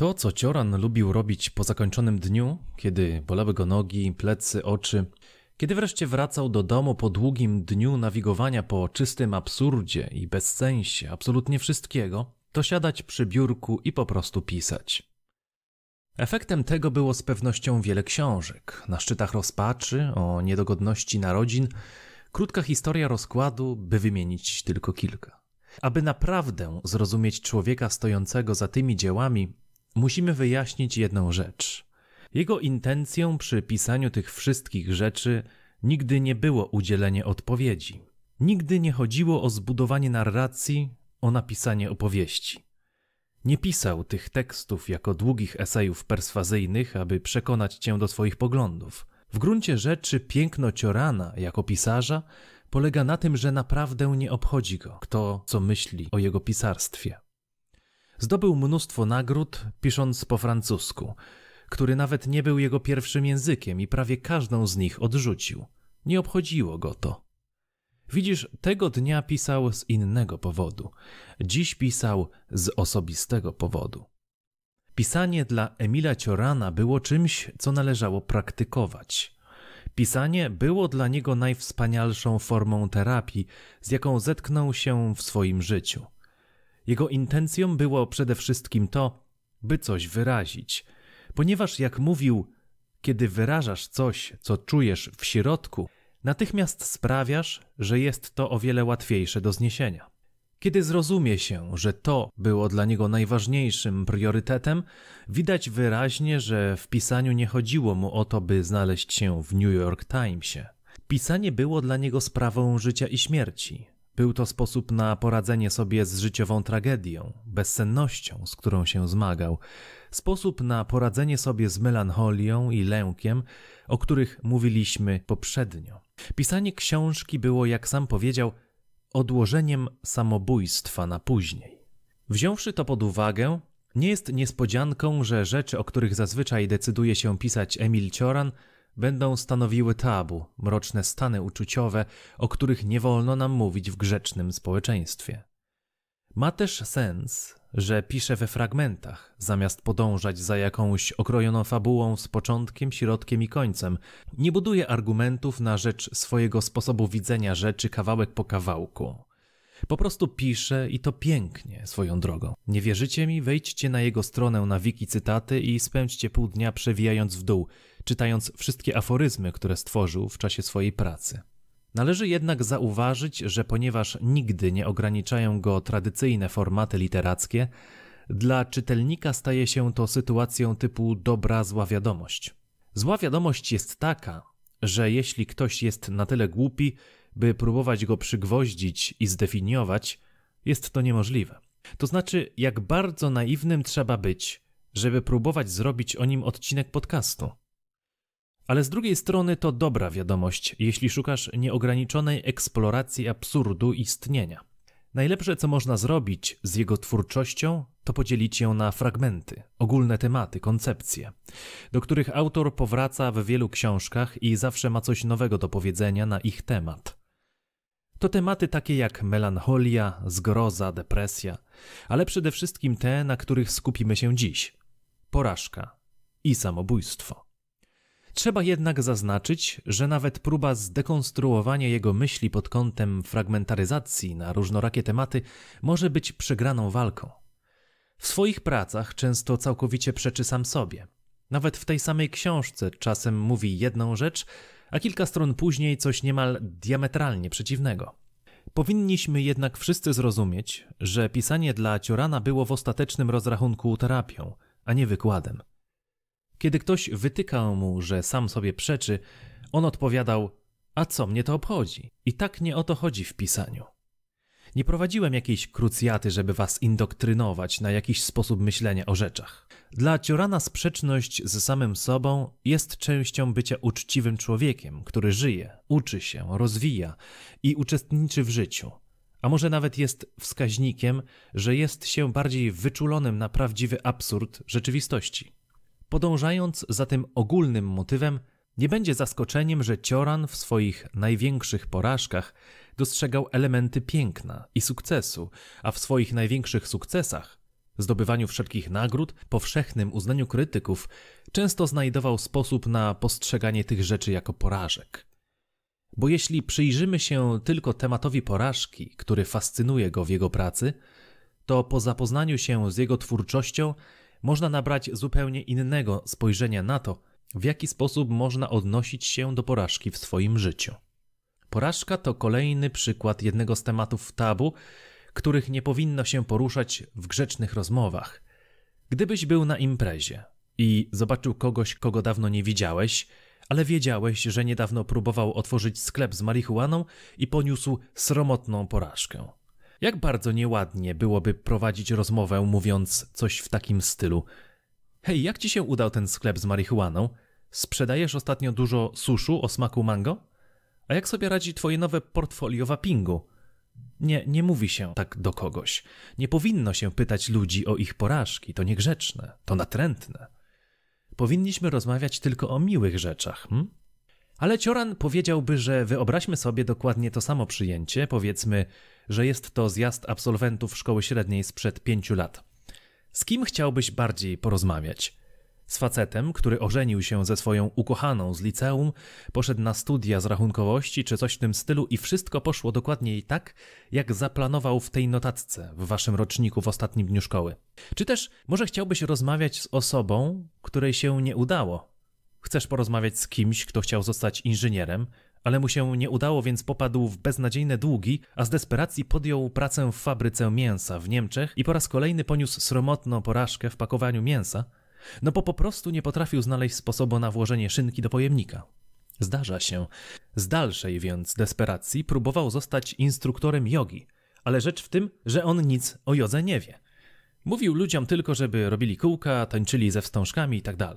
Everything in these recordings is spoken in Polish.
To, co Cioran lubił robić po zakończonym dniu, kiedy bolały go nogi, plecy, oczy, kiedy wreszcie wracał do domu po długim dniu nawigowania po czystym absurdzie i bezsensie absolutnie wszystkiego, to siadać przy biurku i po prostu pisać. Efektem tego było z pewnością wiele książek. Na szczytach rozpaczy, o niedogodności narodzin, krótka historia rozkładu, by wymienić tylko kilka. Aby naprawdę zrozumieć człowieka stojącego za tymi dziełami, musimy wyjaśnić jedną rzecz. Jego intencją przy pisaniu tych wszystkich rzeczy nigdy nie było udzielenie odpowiedzi. Nigdy nie chodziło o zbudowanie narracji, o napisanie opowieści. Nie pisał tych tekstów jako długich esejów perswazyjnych, aby przekonać cię do swoich poglądów. W gruncie rzeczy piękno Ciorana jako pisarza polega na tym, że naprawdę nie obchodzi go, kto co myśli o jego pisarstwie. Zdobył mnóstwo nagród, pisząc po francusku, który nawet nie był jego pierwszym językiem i prawie każdą z nich odrzucił. Nie obchodziło go to. Widzisz, tego dnia pisał z innego powodu. Dziś pisał z osobistego powodu. Pisanie dla Emila Ciorana było czymś, co należało praktykować. Pisanie było dla niego najwspanialszą formą terapii, z jaką zetknął się w swoim życiu. Jego intencją było przede wszystkim to, by coś wyrazić, ponieważ jak mówił, kiedy wyrażasz coś, co czujesz w środku, natychmiast sprawiasz, że jest to o wiele łatwiejsze do zniesienia. Kiedy zrozumie się, że to było dla niego najważniejszym priorytetem, widać wyraźnie, że w pisaniu nie chodziło mu o to, by znaleźć się w New York Timesie. Pisanie było dla niego sprawą życia i śmierci, był to sposób na poradzenie sobie z życiową tragedią, bezsennością, z którą się zmagał, sposób na poradzenie sobie z melancholią i lękiem, o których mówiliśmy poprzednio. Pisanie książki było, jak sam powiedział, odłożeniem samobójstwa na później. Wziąwszy to pod uwagę, nie jest niespodzianką, że rzeczy, o których zazwyczaj decyduje się pisać Emil Cioran, będą stanowiły tabu, mroczne stany uczuciowe, o których nie wolno nam mówić w grzecznym społeczeństwie. Ma też sens, że pisze we fragmentach, zamiast podążać za jakąś okrojoną fabułą z początkiem, środkiem i końcem. Nie buduje argumentów na rzecz swojego sposobu widzenia rzeczy kawałek po kawałku. Po prostu pisze i to pięknie swoją drogą. Nie wierzycie mi? Wejdźcie na jego stronę na wiki cytaty i spędźcie pół dnia przewijając w dół – czytając wszystkie aforyzmy, które stworzył w czasie swojej pracy. Należy jednak zauważyć, że ponieważ nigdy nie ograniczają go tradycyjne formaty literackie, dla czytelnika staje się to sytuacją typu dobra zła wiadomość. Zła wiadomość jest taka, że jeśli ktoś jest na tyle głupi, by próbować go przygwoździć i zdefiniować, jest to niemożliwe. To znaczy, jak bardzo naiwnym trzeba być, żeby próbować zrobić o nim odcinek podcastu. Ale z drugiej strony to dobra wiadomość, jeśli szukasz nieograniczonej eksploracji absurdu istnienia. Najlepsze, co można zrobić z jego twórczością, to podzielić ją na fragmenty, ogólne tematy, koncepcje, do których autor powraca w wielu książkach i zawsze ma coś nowego do powiedzenia na ich temat. To tematy takie jak melancholia, zgroza, depresja, ale przede wszystkim te, na których skupimy się dziś: porażka i samobójstwo. Trzeba jednak zaznaczyć, że nawet próba zdekonstruowania jego myśli pod kątem fragmentaryzacji na różnorakie tematy może być przegraną walką. W swoich pracach często całkowicie przeczy sam sobie. Nawet w tej samej książce czasem mówi jedną rzecz, a kilka stron później coś niemal diametralnie przeciwnego. Powinniśmy jednak wszyscy zrozumieć, że pisanie dla Ciorana było w ostatecznym rozrachunku terapią, a nie wykładem. Kiedy ktoś wytykał mu, że sam sobie przeczy, on odpowiadał: A co mnie to obchodzi? I tak nie o to chodzi w pisaniu. Nie prowadziłem jakiejś krucjaty, żeby was indoktrynować na jakiś sposób myślenia o rzeczach. Dla Ciorana sprzeczność ze samym sobą jest częścią bycia uczciwym człowiekiem, który żyje, uczy się, rozwija i uczestniczy w życiu. A może nawet jest wskaźnikiem, że jest się bardziej wyczulonym na prawdziwy absurd rzeczywistości. Podążając za tym ogólnym motywem, nie będzie zaskoczeniem, że Cioran w swoich największych porażkach dostrzegał elementy piękna i sukcesu, a w swoich największych sukcesach, zdobywaniu wszelkich nagród, powszechnym uznaniu krytyków, często znajdował sposób na postrzeganie tych rzeczy jako porażek. Bo jeśli przyjrzymy się tylko tematowi porażki, który fascynuje go w jego pracy, to po zapoznaniu się z jego twórczością można nabrać zupełnie innego spojrzenia na to, w jaki sposób można odnosić się do porażki w swoim życiu. Porażka to kolejny przykład jednego z tematów tabu, których nie powinno się poruszać w grzecznych rozmowach. Gdybyś był na imprezie i zobaczył kogoś, kogo dawno nie widziałeś, ale wiedziałeś, że niedawno próbował otworzyć sklep z marihuaną i poniósł sromotną porażkę. Jak bardzo nieładnie byłoby prowadzić rozmowę mówiąc coś w takim stylu. Hej, jak ci się udał ten sklep z marihuaną? Sprzedajesz ostatnio dużo suszu o smaku mango? A jak sobie radzi twoje nowe portfolio wapingu? Nie, nie mówi się tak do kogoś. Nie powinno się pytać ludzi o ich porażki. To niegrzeczne, to natrętne. Powinniśmy rozmawiać tylko o miłych rzeczach, hm? Ale Cioran powiedziałby, że wyobraźmy sobie dokładnie to samo przyjęcie, powiedzmy, że jest to zjazd absolwentów szkoły średniej sprzed pięciu lat. Z kim chciałbyś bardziej porozmawiać? Z facetem, który ożenił się ze swoją ukochaną z liceum, poszedł na studia z rachunkowości czy coś w tym stylu i wszystko poszło dokładnie tak, jak zaplanował w tej notatce w waszym roczniku w ostatnim dniu szkoły. Czy też może chciałbyś rozmawiać z osobą, której się nie udało? Chcesz porozmawiać z kimś, kto chciał zostać inżynierem, ale mu się nie udało, więc popadł w beznadziejne długi, a z desperacji podjął pracę w fabryce mięsa w Niemczech i po raz kolejny poniósł sromotną porażkę w pakowaniu mięsa, no bo po prostu nie potrafił znaleźć sposobu na włożenie szynki do pojemnika. Zdarza się. Z dalszej więc desperacji próbował zostać instruktorem jogi, ale rzecz w tym, że on nic o jodze nie wie. Mówił ludziom tylko, żeby robili kółka, tańczyli ze wstążkami itd. Tak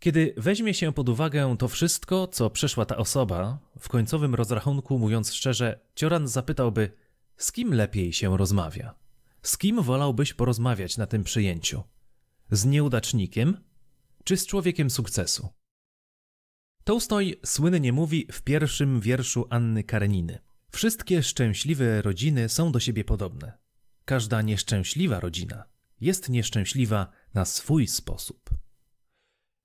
kiedy weźmie się pod uwagę to wszystko, co przeszła ta osoba, w końcowym rozrachunku, mówiąc szczerze, Cioran zapytałby, z kim lepiej się rozmawia? Z kim wolałbyś porozmawiać na tym przyjęciu? Z nieudacznikiem czy z człowiekiem sukcesu? Tolstoj słynnie mówi w pierwszym wierszu Anny Kareniny. Wszystkie szczęśliwe rodziny są do siebie podobne. Każda nieszczęśliwa rodzina jest nieszczęśliwa na swój sposób.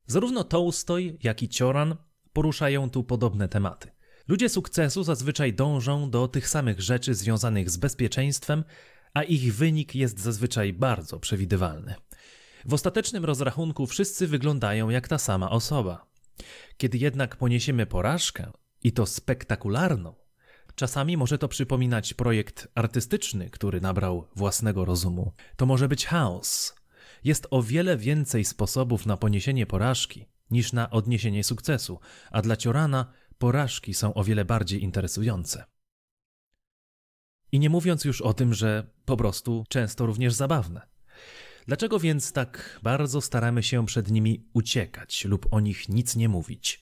Zarówno Tolstoy, jak i Cioran poruszają tu podobne tematy. Ludzie sukcesu zazwyczaj dążą do tych samych rzeczy związanych z bezpieczeństwem, a ich wynik jest zazwyczaj bardzo przewidywalny. W ostatecznym rozrachunku wszyscy wyglądają jak ta sama osoba. Kiedy jednak poniesiemy porażkę, i to spektakularną, czasami może to przypominać projekt artystyczny, który nabrał własnego rozumu. To może być chaos, jest o wiele więcej sposobów na poniesienie porażki niż na odniesienie sukcesu, a dla Ciorana porażki są o wiele bardziej interesujące. I nie mówiąc już o tym, że po prostu często również zabawne. Dlaczego więc tak bardzo staramy się przed nimi uciekać lub o nich nic nie mówić?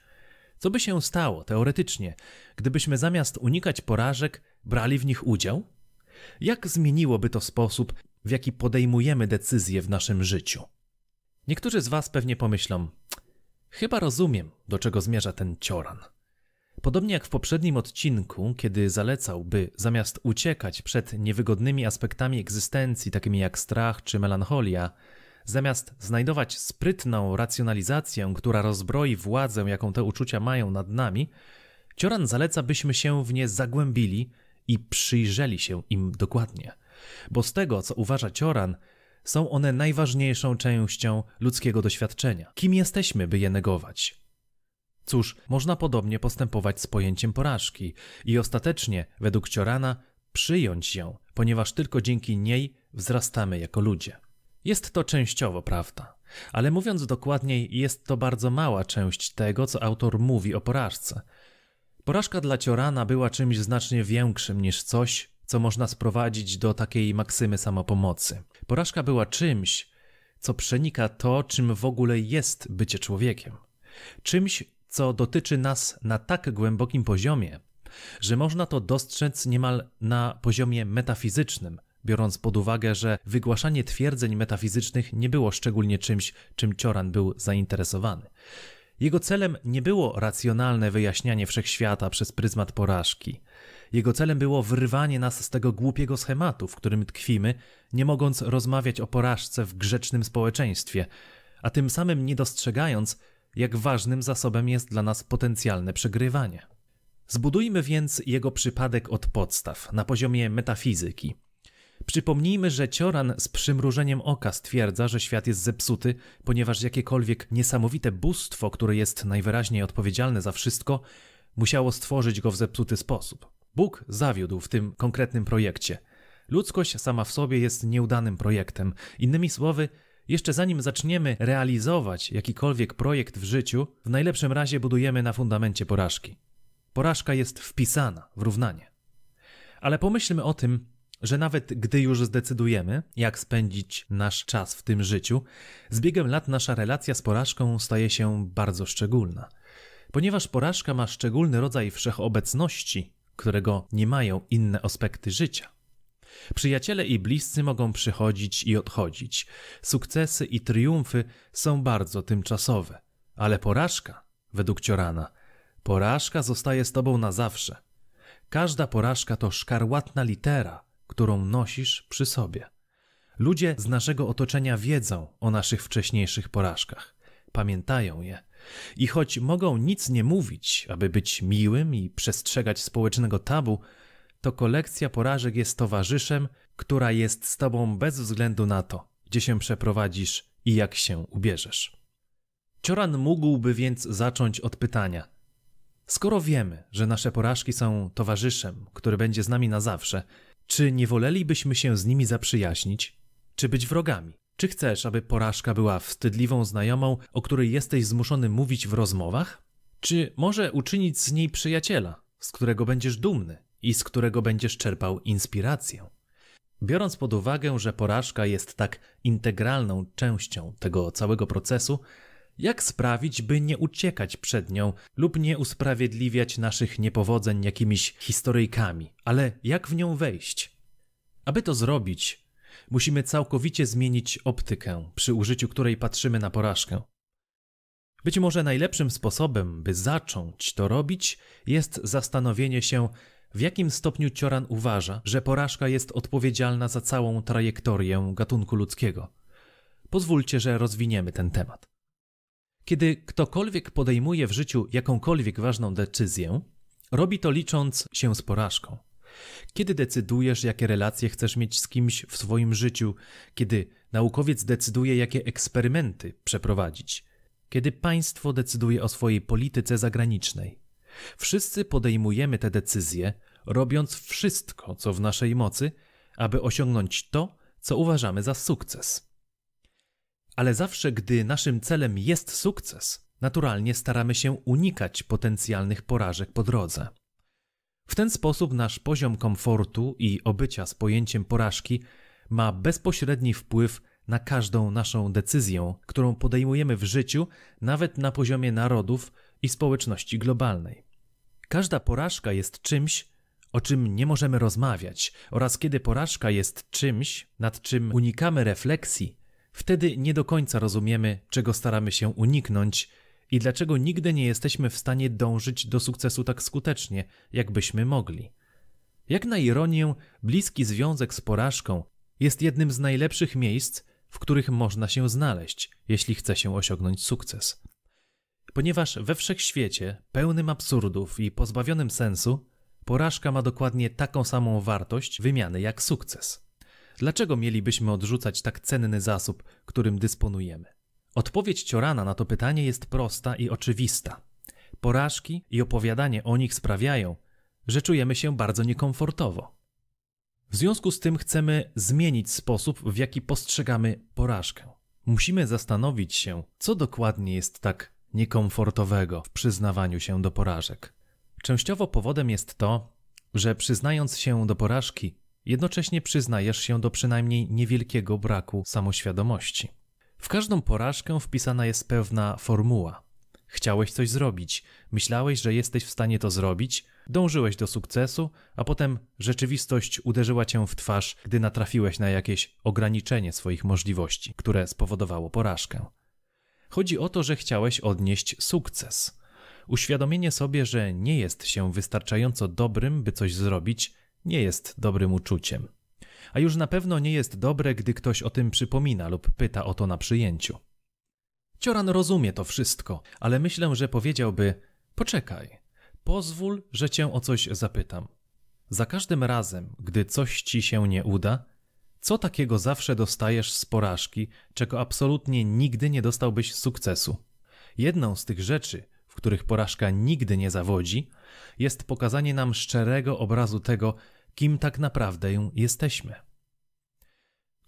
Co by się stało teoretycznie, gdybyśmy zamiast unikać porażek brali w nich udział? Jak zmieniłoby to sposób, w jaki podejmujemy decyzje w naszym życiu. Niektórzy z Was pewnie pomyślą: Chyba rozumiem, do czego zmierza ten cioran. Podobnie jak w poprzednim odcinku, kiedy zalecał, by zamiast uciekać przed niewygodnymi aspektami egzystencji, takimi jak strach czy melancholia, zamiast znajdować sprytną racjonalizację, która rozbroi władzę, jaką te uczucia mają nad nami, Cioran zaleca, byśmy się w nie zagłębili i przyjrzeli się im dokładnie bo z tego, co uważa Cioran, są one najważniejszą częścią ludzkiego doświadczenia. Kim jesteśmy, by je negować? Cóż, można podobnie postępować z pojęciem porażki i ostatecznie, według Ciorana, przyjąć ją, ponieważ tylko dzięki niej wzrastamy jako ludzie. Jest to częściowo prawda, ale mówiąc dokładniej, jest to bardzo mała część tego, co autor mówi o porażce. Porażka dla Ciorana była czymś znacznie większym niż coś, co można sprowadzić do takiej maksymy samopomocy. Porażka była czymś, co przenika to, czym w ogóle jest bycie człowiekiem. Czymś, co dotyczy nas na tak głębokim poziomie, że można to dostrzec niemal na poziomie metafizycznym, biorąc pod uwagę, że wygłaszanie twierdzeń metafizycznych nie było szczególnie czymś, czym Cioran był zainteresowany. Jego celem nie było racjonalne wyjaśnianie wszechświata przez pryzmat porażki. Jego celem było wyrwanie nas z tego głupiego schematu, w którym tkwimy, nie mogąc rozmawiać o porażce w grzecznym społeczeństwie, a tym samym nie dostrzegając, jak ważnym zasobem jest dla nas potencjalne przegrywanie. Zbudujmy więc jego przypadek od podstaw, na poziomie metafizyki. Przypomnijmy, że Cioran z przymrużeniem oka stwierdza, że świat jest zepsuty, ponieważ jakiekolwiek niesamowite bóstwo, które jest najwyraźniej odpowiedzialne za wszystko, musiało stworzyć go w zepsuty sposób. Bóg zawiódł w tym konkretnym projekcie. Ludzkość sama w sobie jest nieudanym projektem. Innymi słowy, jeszcze zanim zaczniemy realizować jakikolwiek projekt w życiu, w najlepszym razie budujemy na fundamencie porażki. Porażka jest wpisana w równanie. Ale pomyślmy o tym, że nawet gdy już zdecydujemy, jak spędzić nasz czas w tym życiu, z biegiem lat nasza relacja z porażką staje się bardzo szczególna. Ponieważ porażka ma szczególny rodzaj wszechobecności, którego nie mają inne aspekty życia. Przyjaciele i bliscy mogą przychodzić i odchodzić. Sukcesy i triumfy są bardzo tymczasowe, ale porażka, według Ciorana, porażka zostaje z tobą na zawsze. Każda porażka to szkarłatna litera, którą nosisz przy sobie. Ludzie z naszego otoczenia wiedzą o naszych wcześniejszych porażkach, pamiętają je i choć mogą nic nie mówić, aby być miłym i przestrzegać społecznego tabu, to kolekcja porażek jest towarzyszem, która jest z tobą bez względu na to, gdzie się przeprowadzisz i jak się ubierzesz. Cioran mógłby więc zacząć od pytania: Skoro wiemy, że nasze porażki są towarzyszem, który będzie z nami na zawsze, czy nie wolelibyśmy się z nimi zaprzyjaźnić, czy być wrogami? Czy chcesz, aby porażka była wstydliwą znajomą, o której jesteś zmuszony mówić w rozmowach? Czy może uczynić z niej przyjaciela, z którego będziesz dumny i z którego będziesz czerpał inspirację? Biorąc pod uwagę, że porażka jest tak integralną częścią tego całego procesu, jak sprawić, by nie uciekać przed nią lub nie usprawiedliwiać naszych niepowodzeń jakimiś historyjkami, ale jak w nią wejść? Aby to zrobić, Musimy całkowicie zmienić optykę, przy użyciu której patrzymy na porażkę. Być może najlepszym sposobem, by zacząć to robić, jest zastanowienie się, w jakim stopniu Cioran uważa, że porażka jest odpowiedzialna za całą trajektorię gatunku ludzkiego. Pozwólcie, że rozwiniemy ten temat. Kiedy ktokolwiek podejmuje w życiu jakąkolwiek ważną decyzję, robi to licząc się z porażką. Kiedy decydujesz, jakie relacje chcesz mieć z kimś w swoim życiu, kiedy naukowiec decyduje, jakie eksperymenty przeprowadzić, kiedy państwo decyduje o swojej polityce zagranicznej. Wszyscy podejmujemy te decyzje, robiąc wszystko, co w naszej mocy, aby osiągnąć to, co uważamy za sukces. Ale zawsze, gdy naszym celem jest sukces, naturalnie staramy się unikać potencjalnych porażek po drodze. W ten sposób nasz poziom komfortu i obycia z pojęciem porażki ma bezpośredni wpływ na każdą naszą decyzję, którą podejmujemy w życiu, nawet na poziomie narodów i społeczności globalnej. Każda porażka jest czymś, o czym nie możemy rozmawiać, oraz kiedy porażka jest czymś, nad czym unikamy refleksji, wtedy nie do końca rozumiemy, czego staramy się uniknąć i dlaczego nigdy nie jesteśmy w stanie dążyć do sukcesu tak skutecznie, jakbyśmy mogli. Jak na ironię, bliski związek z porażką jest jednym z najlepszych miejsc, w których można się znaleźć, jeśli chce się osiągnąć sukces. Ponieważ we wszechświecie, pełnym absurdów i pozbawionym sensu, porażka ma dokładnie taką samą wartość wymiany jak sukces. Dlaczego mielibyśmy odrzucać tak cenny zasób, którym dysponujemy? Odpowiedź Ciorana na to pytanie jest prosta i oczywista. Porażki i opowiadanie o nich sprawiają, że czujemy się bardzo niekomfortowo. W związku z tym chcemy zmienić sposób, w jaki postrzegamy porażkę. Musimy zastanowić się, co dokładnie jest tak niekomfortowego w przyznawaniu się do porażek. Częściowo powodem jest to, że przyznając się do porażki, jednocześnie przyznajesz się do przynajmniej niewielkiego braku samoświadomości. W każdą porażkę wpisana jest pewna formuła. Chciałeś coś zrobić, myślałeś, że jesteś w stanie to zrobić, dążyłeś do sukcesu, a potem rzeczywistość uderzyła cię w twarz, gdy natrafiłeś na jakieś ograniczenie swoich możliwości, które spowodowało porażkę. Chodzi o to, że chciałeś odnieść sukces. Uświadomienie sobie, że nie jest się wystarczająco dobrym, by coś zrobić, nie jest dobrym uczuciem a już na pewno nie jest dobre, gdy ktoś o tym przypomina lub pyta o to na przyjęciu. Cioran rozumie to wszystko, ale myślę, że powiedziałby: Poczekaj, pozwól, że cię o coś zapytam. Za każdym razem, gdy coś ci się nie uda, co takiego zawsze dostajesz z porażki, czego absolutnie nigdy nie dostałbyś z sukcesu? Jedną z tych rzeczy, w których porażka nigdy nie zawodzi, jest pokazanie nam szczerego obrazu tego, kim tak naprawdę jesteśmy.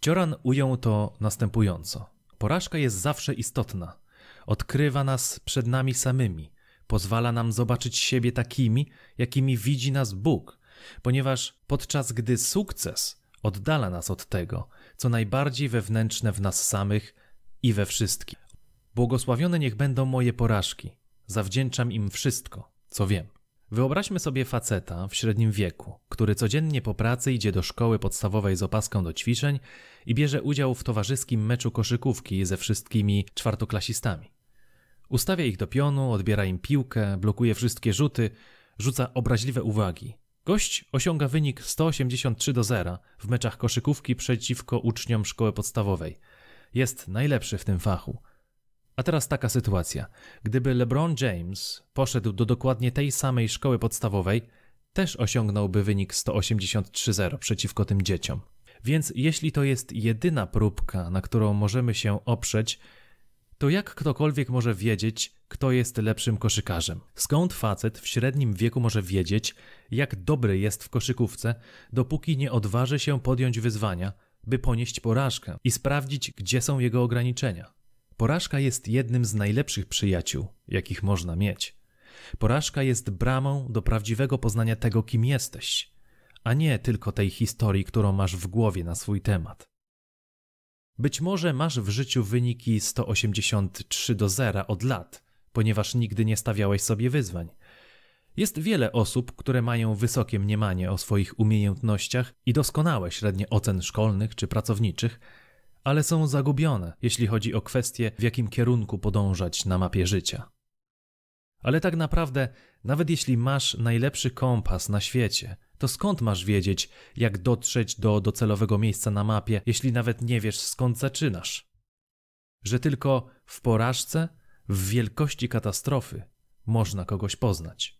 Cioran ujął to następująco. Porażka jest zawsze istotna. Odkrywa nas przed nami samymi, pozwala nam zobaczyć siebie takimi, jakimi widzi nas Bóg, ponieważ podczas gdy sukces oddala nas od tego, co najbardziej wewnętrzne w nas samych i we wszystkich. Błogosławione niech będą moje porażki. Zawdzięczam im wszystko, co wiem. Wyobraźmy sobie faceta w średnim wieku, który codziennie po pracy idzie do szkoły podstawowej z opaską do ćwiczeń i bierze udział w towarzyskim meczu koszykówki ze wszystkimi czwartoklasistami. Ustawia ich do pionu, odbiera im piłkę, blokuje wszystkie rzuty, rzuca obraźliwe uwagi. Gość osiąga wynik 183 do 0 w meczach koszykówki przeciwko uczniom szkoły podstawowej. Jest najlepszy w tym fachu – a teraz taka sytuacja. Gdyby LeBron James poszedł do dokładnie tej samej szkoły podstawowej, też osiągnąłby wynik 183-0 przeciwko tym dzieciom. Więc jeśli to jest jedyna próbka, na którą możemy się oprzeć, to jak ktokolwiek może wiedzieć, kto jest lepszym koszykarzem? Skąd facet w średnim wieku może wiedzieć, jak dobry jest w koszykówce, dopóki nie odważy się podjąć wyzwania, by ponieść porażkę i sprawdzić, gdzie są jego ograniczenia? Porażka jest jednym z najlepszych przyjaciół, jakich można mieć. Porażka jest bramą do prawdziwego poznania tego, kim jesteś, a nie tylko tej historii, którą masz w głowie na swój temat. Być może masz w życiu wyniki 183 do zera od lat, ponieważ nigdy nie stawiałeś sobie wyzwań. Jest wiele osób, które mają wysokie mniemanie o swoich umiejętnościach i doskonałe średnie ocen szkolnych czy pracowniczych, ale są zagubione, jeśli chodzi o kwestię, w jakim kierunku podążać na mapie życia. Ale tak naprawdę, nawet jeśli masz najlepszy kompas na świecie, to skąd masz wiedzieć, jak dotrzeć do docelowego miejsca na mapie, jeśli nawet nie wiesz skąd zaczynasz? Że tylko w porażce, w wielkości katastrofy, można kogoś poznać.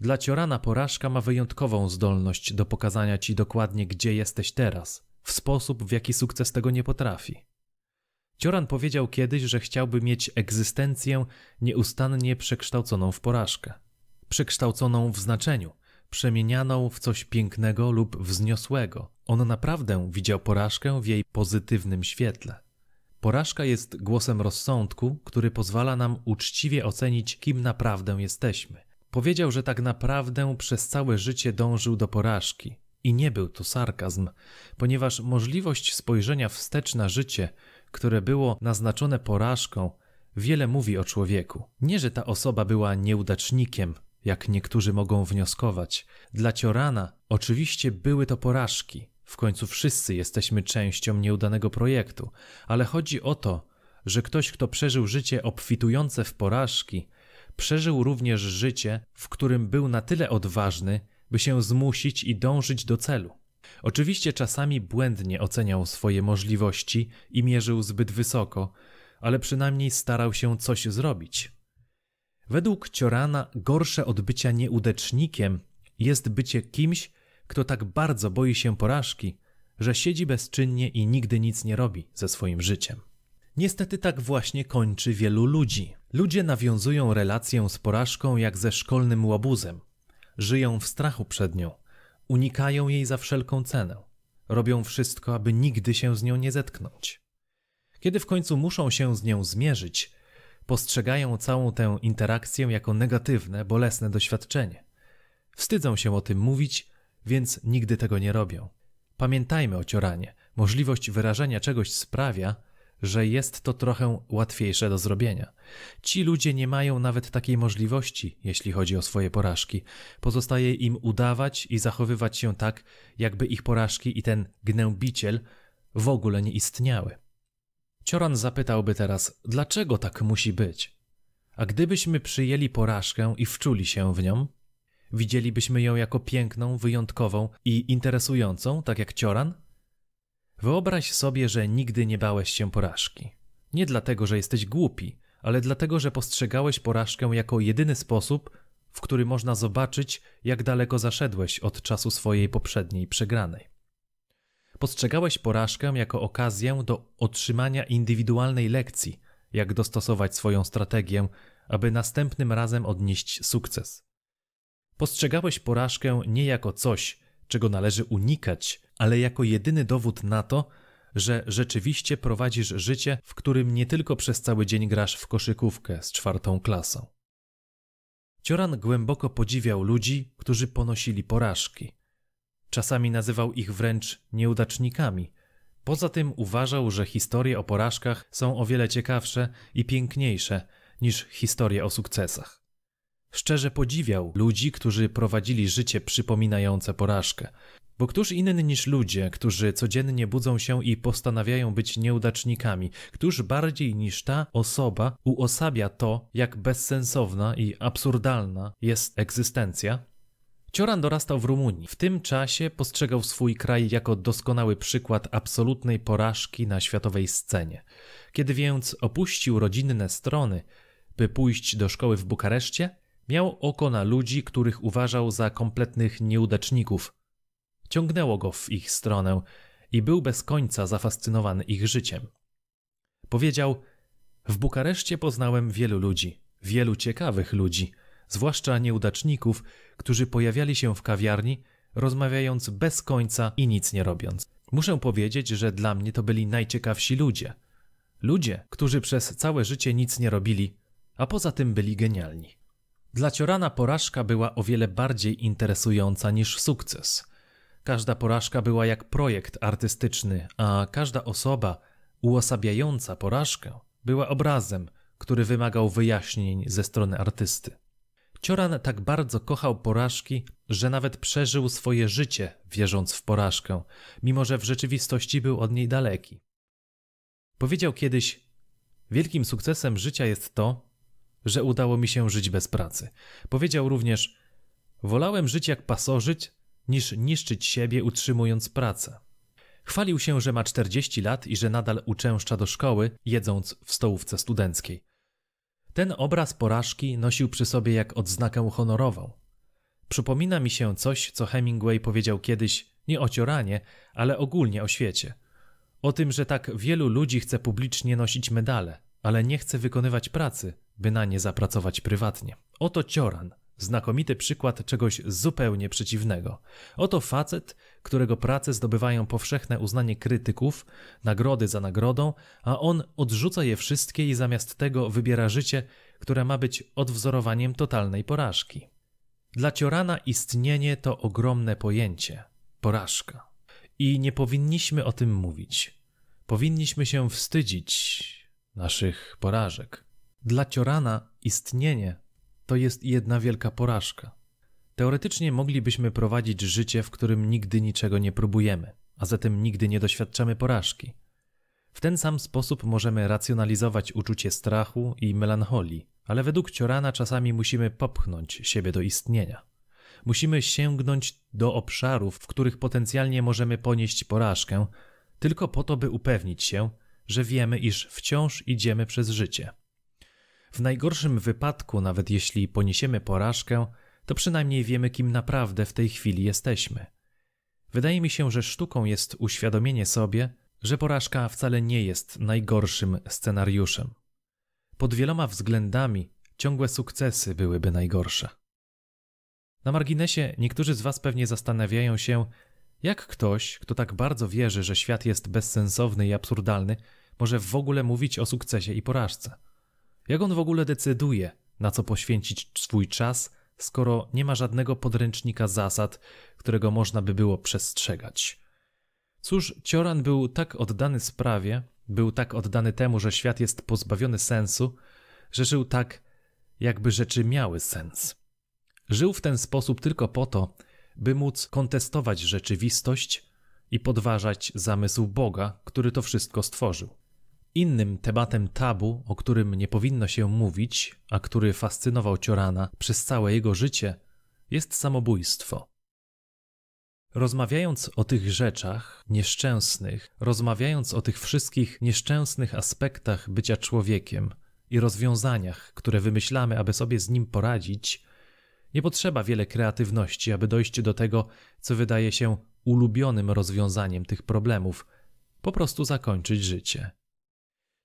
Dla Ciorana porażka ma wyjątkową zdolność do pokazania ci dokładnie, gdzie jesteś teraz, w sposób, w jaki sukces tego nie potrafi. Cioran powiedział kiedyś, że chciałby mieć egzystencję nieustannie przekształconą w porażkę, przekształconą w znaczeniu, przemienianą w coś pięknego lub wzniosłego. On naprawdę widział porażkę w jej pozytywnym świetle. Porażka jest głosem rozsądku, który pozwala nam uczciwie ocenić, kim naprawdę jesteśmy. Powiedział, że tak naprawdę przez całe życie dążył do porażki, i nie był to sarkazm, ponieważ możliwość spojrzenia wstecz na życie, które było naznaczone porażką, wiele mówi o człowieku. Nie, że ta osoba była nieudacznikiem, jak niektórzy mogą wnioskować. Dla Ciorana oczywiście były to porażki. W końcu wszyscy jesteśmy częścią nieudanego projektu, ale chodzi o to, że ktoś, kto przeżył życie obfitujące w porażki, przeżył również życie, w którym był na tyle odważny, by się zmusić i dążyć do celu. Oczywiście czasami błędnie oceniał swoje możliwości i mierzył zbyt wysoko, ale przynajmniej starał się coś zrobić. Według Ciorana gorsze od bycia nieudecznikiem jest bycie kimś, kto tak bardzo boi się porażki, że siedzi bezczynnie i nigdy nic nie robi ze swoim życiem. Niestety tak właśnie kończy wielu ludzi. Ludzie nawiązują relację z porażką jak ze szkolnym łabuzem żyją w strachu przed nią, unikają jej za wszelką cenę, robią wszystko, aby nigdy się z nią nie zetknąć. Kiedy w końcu muszą się z nią zmierzyć, postrzegają całą tę interakcję jako negatywne, bolesne doświadczenie. Wstydzą się o tym mówić, więc nigdy tego nie robią. Pamiętajmy o cioranie. Możliwość wyrażenia czegoś sprawia, że jest to trochę łatwiejsze do zrobienia. Ci ludzie nie mają nawet takiej możliwości, jeśli chodzi o swoje porażki. Pozostaje im udawać i zachowywać się tak, jakby ich porażki i ten gnębiciel w ogóle nie istniały. Cioran zapytałby teraz, dlaczego tak musi być? A gdybyśmy przyjęli porażkę i wczuli się w nią, widzielibyśmy ją jako piękną, wyjątkową i interesującą, tak jak Cioran? Wyobraź sobie, że nigdy nie bałeś się porażki. Nie dlatego, że jesteś głupi, ale dlatego, że postrzegałeś porażkę jako jedyny sposób, w który można zobaczyć, jak daleko zaszedłeś od czasu swojej poprzedniej przegranej. Postrzegałeś porażkę jako okazję do otrzymania indywidualnej lekcji, jak dostosować swoją strategię, aby następnym razem odnieść sukces. Postrzegałeś porażkę nie jako coś, czego należy unikać, ale jako jedyny dowód na to, że rzeczywiście prowadzisz życie, w którym nie tylko przez cały dzień grasz w koszykówkę z czwartą klasą. Cioran głęboko podziwiał ludzi, którzy ponosili porażki. Czasami nazywał ich wręcz nieudacznikami. Poza tym uważał, że historie o porażkach są o wiele ciekawsze i piękniejsze niż historie o sukcesach. Szczerze podziwiał ludzi, którzy prowadzili życie przypominające porażkę. Bo któż inny niż ludzie, którzy codziennie budzą się i postanawiają być nieudacznikami, któż bardziej niż ta osoba uosabia to, jak bezsensowna i absurdalna jest egzystencja? Cioran dorastał w Rumunii. W tym czasie postrzegał swój kraj jako doskonały przykład absolutnej porażki na światowej scenie. Kiedy więc opuścił rodzinne strony, by pójść do szkoły w Bukareszcie, Miał oko na ludzi, których uważał za kompletnych nieudaczników. Ciągnęło go w ich stronę i był bez końca zafascynowany ich życiem. Powiedział: W Bukareszcie poznałem wielu ludzi, wielu ciekawych ludzi, zwłaszcza nieudaczników, którzy pojawiali się w kawiarni, rozmawiając bez końca i nic nie robiąc. Muszę powiedzieć, że dla mnie to byli najciekawsi ludzie. Ludzie, którzy przez całe życie nic nie robili, a poza tym byli genialni. Dla Ciorana porażka była o wiele bardziej interesująca niż sukces. Każda porażka była jak projekt artystyczny, a każda osoba uosabiająca porażkę była obrazem, który wymagał wyjaśnień ze strony artysty. Cioran tak bardzo kochał porażki, że nawet przeżył swoje życie wierząc w porażkę, mimo że w rzeczywistości był od niej daleki. Powiedział kiedyś: Wielkim sukcesem życia jest to, że udało mi się żyć bez pracy. Powiedział również: Wolałem żyć jak pasożyć, niż niszczyć siebie utrzymując pracę. Chwalił się, że ma 40 lat i że nadal uczęszcza do szkoły, jedząc w stołówce studenckiej. Ten obraz porażki nosił przy sobie jak odznakę honorową. Przypomina mi się coś, co Hemingway powiedział kiedyś nie o Cioranie, ale ogólnie o świecie. O tym, że tak wielu ludzi chce publicznie nosić medale, ale nie chce wykonywać pracy, by na nie zapracować prywatnie. Oto Cioran, znakomity przykład czegoś zupełnie przeciwnego. Oto facet, którego prace zdobywają powszechne uznanie krytyków, nagrody za nagrodą, a on odrzuca je wszystkie i zamiast tego wybiera życie, które ma być odwzorowaniem totalnej porażki. Dla Ciorana istnienie to ogromne pojęcie porażka. I nie powinniśmy o tym mówić. Powinniśmy się wstydzić, naszych porażek. Dla Ciorana istnienie to jest jedna wielka porażka. Teoretycznie moglibyśmy prowadzić życie, w którym nigdy niczego nie próbujemy, a zatem nigdy nie doświadczamy porażki. W ten sam sposób możemy racjonalizować uczucie strachu i melancholii, ale według Ciorana czasami musimy popchnąć siebie do istnienia. Musimy sięgnąć do obszarów, w których potencjalnie możemy ponieść porażkę, tylko po to, by upewnić się, że wiemy, iż wciąż idziemy przez życie. W najgorszym wypadku, nawet jeśli poniesiemy porażkę, to przynajmniej wiemy, kim naprawdę w tej chwili jesteśmy. Wydaje mi się, że sztuką jest uświadomienie sobie, że porażka wcale nie jest najgorszym scenariuszem. Pod wieloma względami ciągłe sukcesy byłyby najgorsze. Na marginesie niektórzy z Was pewnie zastanawiają się, jak ktoś, kto tak bardzo wierzy, że świat jest bezsensowny i absurdalny, może w ogóle mówić o sukcesie i porażce? Jak on w ogóle decyduje, na co poświęcić swój czas, skoro nie ma żadnego podręcznika zasad, którego można by było przestrzegać? Cóż, Cioran był tak oddany sprawie, był tak oddany temu, że świat jest pozbawiony sensu, że żył tak, jakby rzeczy miały sens. Żył w ten sposób tylko po to, by móc kontestować rzeczywistość i podważać zamysł Boga, który to wszystko stworzył. Innym tematem tabu, o którym nie powinno się mówić, a który fascynował Ciorana przez całe jego życie, jest samobójstwo. Rozmawiając o tych rzeczach nieszczęsnych, rozmawiając o tych wszystkich nieszczęsnych aspektach bycia człowiekiem i rozwiązaniach, które wymyślamy, aby sobie z nim poradzić, nie potrzeba wiele kreatywności, aby dojść do tego, co wydaje się ulubionym rozwiązaniem tych problemów po prostu zakończyć życie.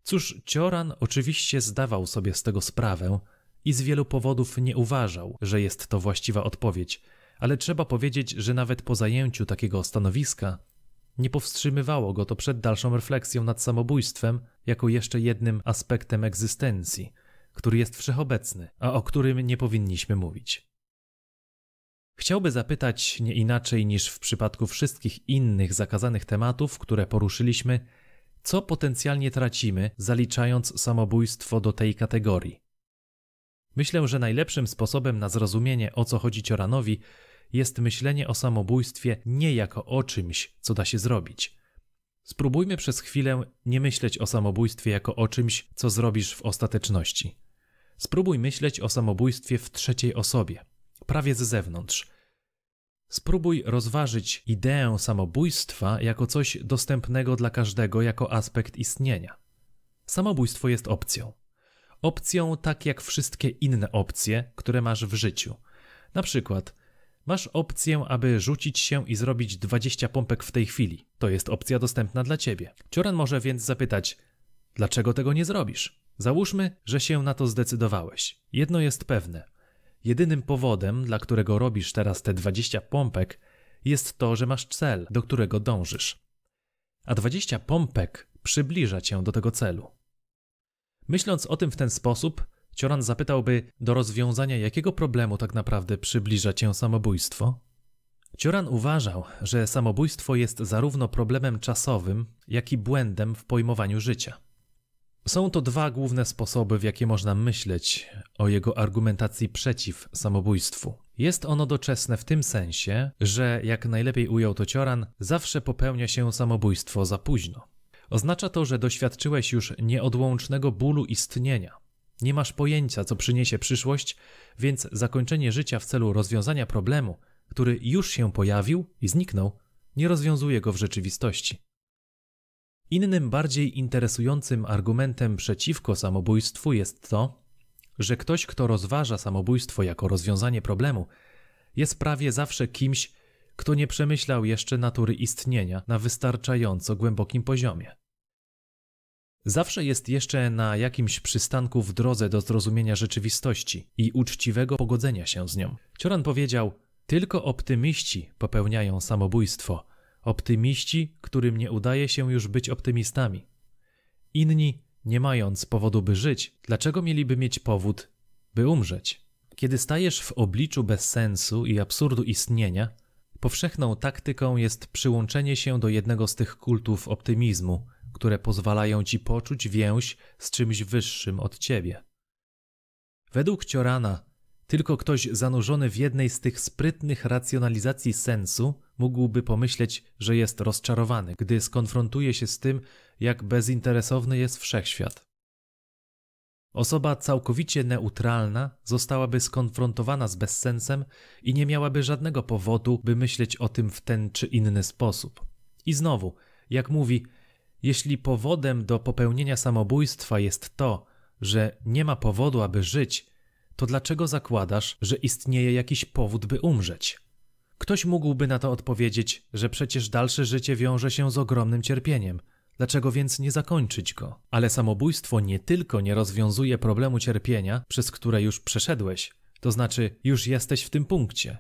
Cóż, Cioran oczywiście zdawał sobie z tego sprawę i z wielu powodów nie uważał, że jest to właściwa odpowiedź, ale trzeba powiedzieć, że nawet po zajęciu takiego stanowiska nie powstrzymywało go to przed dalszą refleksją nad samobójstwem jako jeszcze jednym aspektem egzystencji, który jest wszechobecny, a o którym nie powinniśmy mówić. Chciałby zapytać nie inaczej niż w przypadku wszystkich innych zakazanych tematów, które poruszyliśmy, co potencjalnie tracimy, zaliczając samobójstwo do tej kategorii. Myślę, że najlepszym sposobem na zrozumienie o co chodzi Cioranowi jest myślenie o samobójstwie nie jako o czymś, co da się zrobić. Spróbujmy przez chwilę nie myśleć o samobójstwie jako o czymś, co zrobisz w ostateczności. Spróbuj myśleć o samobójstwie w trzeciej osobie prawie z zewnątrz. Spróbuj rozważyć ideę samobójstwa jako coś dostępnego dla każdego jako aspekt istnienia. Samobójstwo jest opcją. Opcją tak jak wszystkie inne opcje, które masz w życiu. Na przykład, masz opcję, aby rzucić się i zrobić 20 pompek w tej chwili. To jest opcja dostępna dla ciebie. Cioran może więc zapytać, dlaczego tego nie zrobisz? Załóżmy, że się na to zdecydowałeś. Jedno jest pewne: Jedynym powodem, dla którego robisz teraz te 20 pompek, jest to, że masz cel, do którego dążysz. A 20 pompek przybliża cię do tego celu. Myśląc o tym w ten sposób, Cioran zapytałby, do rozwiązania jakiego problemu tak naprawdę przybliża cię samobójstwo? Cioran uważał, że samobójstwo jest zarówno problemem czasowym, jak i błędem w pojmowaniu życia. Są to dwa główne sposoby, w jakie można myśleć o jego argumentacji przeciw samobójstwu. Jest ono doczesne w tym sensie, że jak najlepiej ujął to Cioran, zawsze popełnia się samobójstwo za późno. Oznacza to, że doświadczyłeś już nieodłącznego bólu istnienia. Nie masz pojęcia, co przyniesie przyszłość, więc zakończenie życia w celu rozwiązania problemu, który już się pojawił i zniknął, nie rozwiązuje go w rzeczywistości. Innym bardziej interesującym argumentem przeciwko samobójstwu jest to, że ktoś, kto rozważa samobójstwo jako rozwiązanie problemu, jest prawie zawsze kimś, kto nie przemyślał jeszcze natury istnienia na wystarczająco głębokim poziomie. Zawsze jest jeszcze na jakimś przystanku w drodze do zrozumienia rzeczywistości i uczciwego pogodzenia się z nią. Cioran powiedział: Tylko optymiści popełniają samobójstwo, optymiści, którym nie udaje się już być optymistami. Inni, nie mając powodu, by żyć, dlaczego mieliby mieć powód, by umrzeć? Kiedy stajesz w obliczu bezsensu i absurdu istnienia, powszechną taktyką jest przyłączenie się do jednego z tych kultów optymizmu, które pozwalają ci poczuć więź z czymś wyższym od ciebie. Według Ciorana tylko ktoś zanurzony w jednej z tych sprytnych racjonalizacji sensu mógłby pomyśleć, że jest rozczarowany, gdy skonfrontuje się z tym, jak bezinteresowny jest wszechświat. Osoba całkowicie neutralna zostałaby skonfrontowana z bezsensem i nie miałaby żadnego powodu, by myśleć o tym w ten czy inny sposób. I znowu, jak mówi, jeśli powodem do popełnienia samobójstwa jest to, że nie ma powodu, aby żyć, to dlaczego zakładasz, że istnieje jakiś powód, by umrzeć? Ktoś mógłby na to odpowiedzieć, że przecież dalsze życie wiąże się z ogromnym cierpieniem. Dlaczego więc nie zakończyć go? Ale samobójstwo nie tylko nie rozwiązuje problemu cierpienia, przez które już przeszedłeś, to znaczy już jesteś w tym punkcie,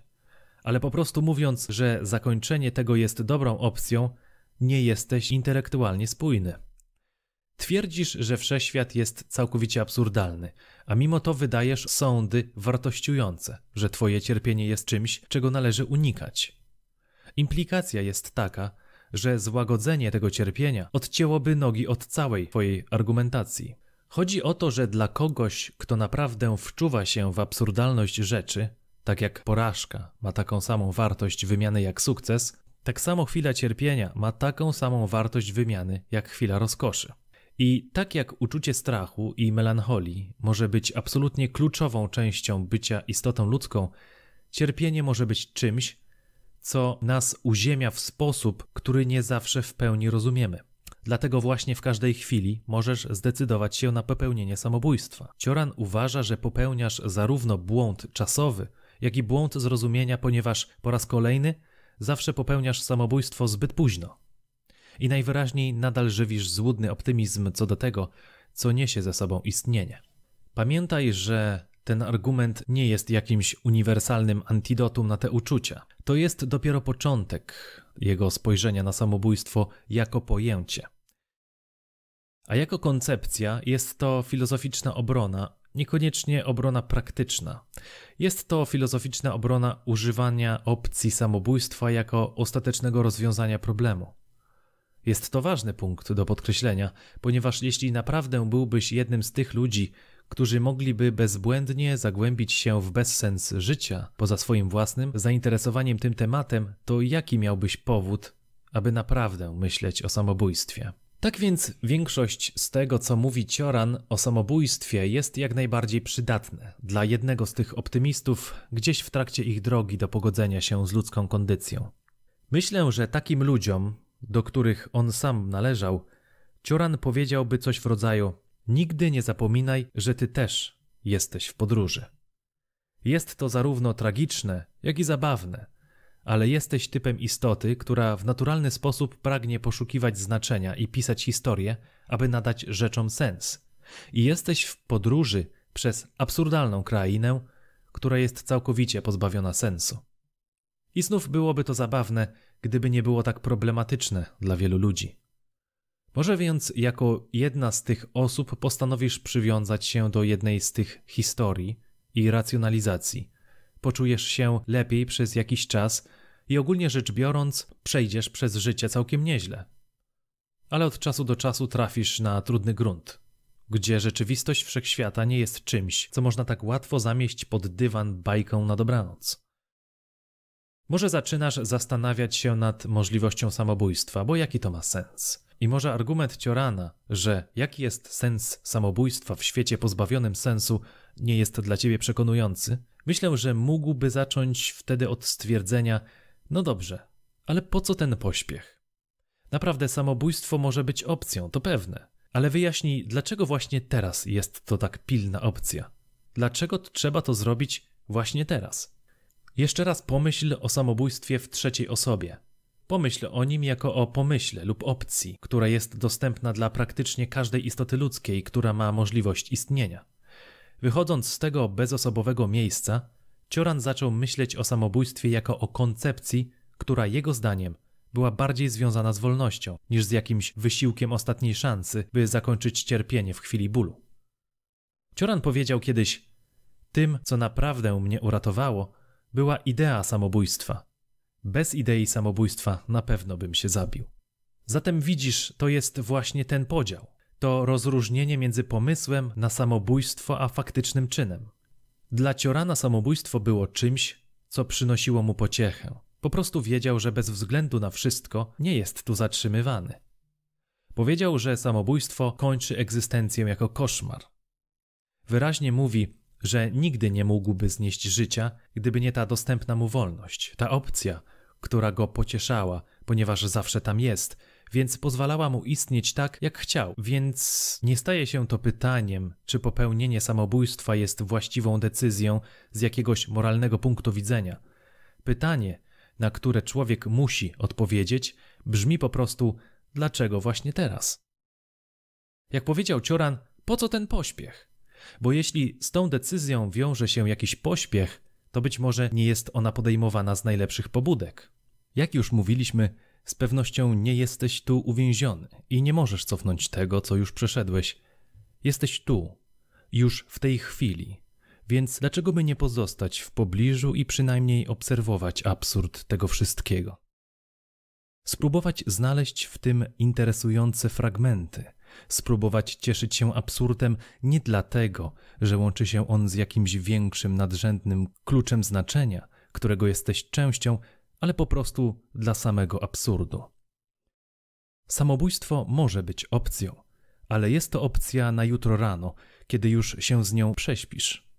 ale po prostu mówiąc, że zakończenie tego jest dobrą opcją, nie jesteś intelektualnie spójny. Twierdzisz, że wszechświat jest całkowicie absurdalny, a mimo to wydajesz sądy wartościujące, że twoje cierpienie jest czymś, czego należy unikać. Implikacja jest taka, że złagodzenie tego cierpienia odcięłoby nogi od całej twojej argumentacji. Chodzi o to, że dla kogoś, kto naprawdę wczuwa się w absurdalność rzeczy, tak jak porażka ma taką samą wartość wymiany jak sukces, tak samo chwila cierpienia ma taką samą wartość wymiany jak chwila rozkoszy. I tak jak uczucie strachu i melancholii może być absolutnie kluczową częścią bycia istotą ludzką, cierpienie może być czymś, co nas uziemia w sposób, który nie zawsze w pełni rozumiemy. Dlatego właśnie w każdej chwili możesz zdecydować się na popełnienie samobójstwa. Cioran uważa, że popełniasz zarówno błąd czasowy, jak i błąd zrozumienia, ponieważ po raz kolejny zawsze popełniasz samobójstwo zbyt późno i najwyraźniej nadal żywisz złudny optymizm co do tego, co niesie ze sobą istnienie. Pamiętaj, że ten argument nie jest jakimś uniwersalnym antidotum na te uczucia. To jest dopiero początek jego spojrzenia na samobójstwo jako pojęcie. A jako koncepcja jest to filozoficzna obrona, niekoniecznie obrona praktyczna. Jest to filozoficzna obrona używania opcji samobójstwa jako ostatecznego rozwiązania problemu. Jest to ważny punkt do podkreślenia, ponieważ jeśli naprawdę byłbyś jednym z tych ludzi, którzy mogliby bezbłędnie zagłębić się w bezsens życia poza swoim własnym zainteresowaniem tym tematem, to jaki miałbyś powód, aby naprawdę myśleć o samobójstwie? Tak więc większość z tego, co mówi Cioran o samobójstwie, jest jak najbardziej przydatne dla jednego z tych optymistów gdzieś w trakcie ich drogi do pogodzenia się z ludzką kondycją. Myślę, że takim ludziom do których on sam należał, Cioran powiedziałby coś w rodzaju: Nigdy nie zapominaj, że ty też jesteś w podróży. Jest to zarówno tragiczne, jak i zabawne, ale jesteś typem istoty, która w naturalny sposób pragnie poszukiwać znaczenia i pisać historię, aby nadać rzeczom sens. I jesteś w podróży przez absurdalną krainę, która jest całkowicie pozbawiona sensu. I znów byłoby to zabawne, gdyby nie było tak problematyczne dla wielu ludzi. Może więc jako jedna z tych osób postanowisz przywiązać się do jednej z tych historii i racjonalizacji. Poczujesz się lepiej przez jakiś czas i ogólnie rzecz biorąc, przejdziesz przez życie całkiem nieźle. Ale od czasu do czasu trafisz na trudny grunt, gdzie rzeczywistość wszechświata nie jest czymś, co można tak łatwo zamieść pod dywan bajką na dobranoc. Może zaczynasz zastanawiać się nad możliwością samobójstwa, bo jaki to ma sens? I może argument Ciorana, że jaki jest sens samobójstwa w świecie pozbawionym sensu, nie jest dla ciebie przekonujący? Myślę, że mógłby zacząć wtedy od stwierdzenia: No dobrze, ale po co ten pośpiech? Naprawdę, samobójstwo może być opcją, to pewne, ale wyjaśnij, dlaczego właśnie teraz jest to tak pilna opcja? Dlaczego trzeba to zrobić właśnie teraz? Jeszcze raz pomyśl o samobójstwie w trzeciej osobie. Pomyśl o nim jako o pomyśle lub opcji, która jest dostępna dla praktycznie każdej istoty ludzkiej, która ma możliwość istnienia. Wychodząc z tego bezosobowego miejsca, Cioran zaczął myśleć o samobójstwie jako o koncepcji, która jego zdaniem była bardziej związana z wolnością niż z jakimś wysiłkiem ostatniej szansy, by zakończyć cierpienie w chwili bólu. Cioran powiedział kiedyś: Tym, co naprawdę mnie uratowało, była idea samobójstwa. Bez idei samobójstwa na pewno bym się zabił. Zatem widzisz, to jest właśnie ten podział. To rozróżnienie między pomysłem na samobójstwo a faktycznym czynem. Dla Ciorana samobójstwo było czymś, co przynosiło mu pociechę. Po prostu wiedział, że bez względu na wszystko nie jest tu zatrzymywany. Powiedział, że samobójstwo kończy egzystencję jako koszmar. Wyraźnie mówi, że nigdy nie mógłby znieść życia, gdyby nie ta dostępna mu wolność, ta opcja, która go pocieszała, ponieważ zawsze tam jest, więc pozwalała mu istnieć tak, jak chciał. Więc nie staje się to pytaniem, czy popełnienie samobójstwa jest właściwą decyzją z jakiegoś moralnego punktu widzenia. Pytanie, na które człowiek musi odpowiedzieć, brzmi po prostu: dlaczego właśnie teraz? Jak powiedział Cioran, po co ten pośpiech? Bo jeśli z tą decyzją wiąże się jakiś pośpiech, to być może nie jest ona podejmowana z najlepszych pobudek. Jak już mówiliśmy, z pewnością nie jesteś tu uwięziony i nie możesz cofnąć tego, co już przeszedłeś. Jesteś tu, już w tej chwili, więc dlaczego by nie pozostać w pobliżu i przynajmniej obserwować absurd tego wszystkiego? Spróbować znaleźć w tym interesujące fragmenty, Spróbować cieszyć się absurdem nie dlatego, że łączy się on z jakimś większym, nadrzędnym kluczem znaczenia, którego jesteś częścią, ale po prostu dla samego absurdu. Samobójstwo może być opcją, ale jest to opcja na jutro rano, kiedy już się z nią prześpisz.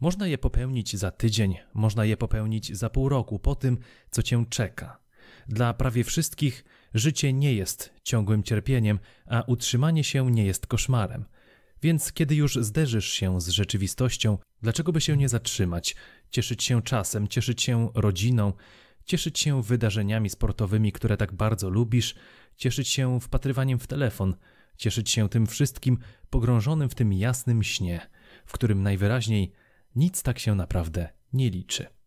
Można je popełnić za tydzień, można je popełnić za pół roku po tym, co cię czeka. Dla prawie wszystkich Życie nie jest ciągłym cierpieniem, a utrzymanie się nie jest koszmarem. Więc kiedy już zderzysz się z rzeczywistością, dlaczego by się nie zatrzymać, cieszyć się czasem, cieszyć się rodziną, cieszyć się wydarzeniami sportowymi, które tak bardzo lubisz, cieszyć się wpatrywaniem w telefon, cieszyć się tym wszystkim pogrążonym w tym jasnym śnie, w którym najwyraźniej nic tak się naprawdę nie liczy.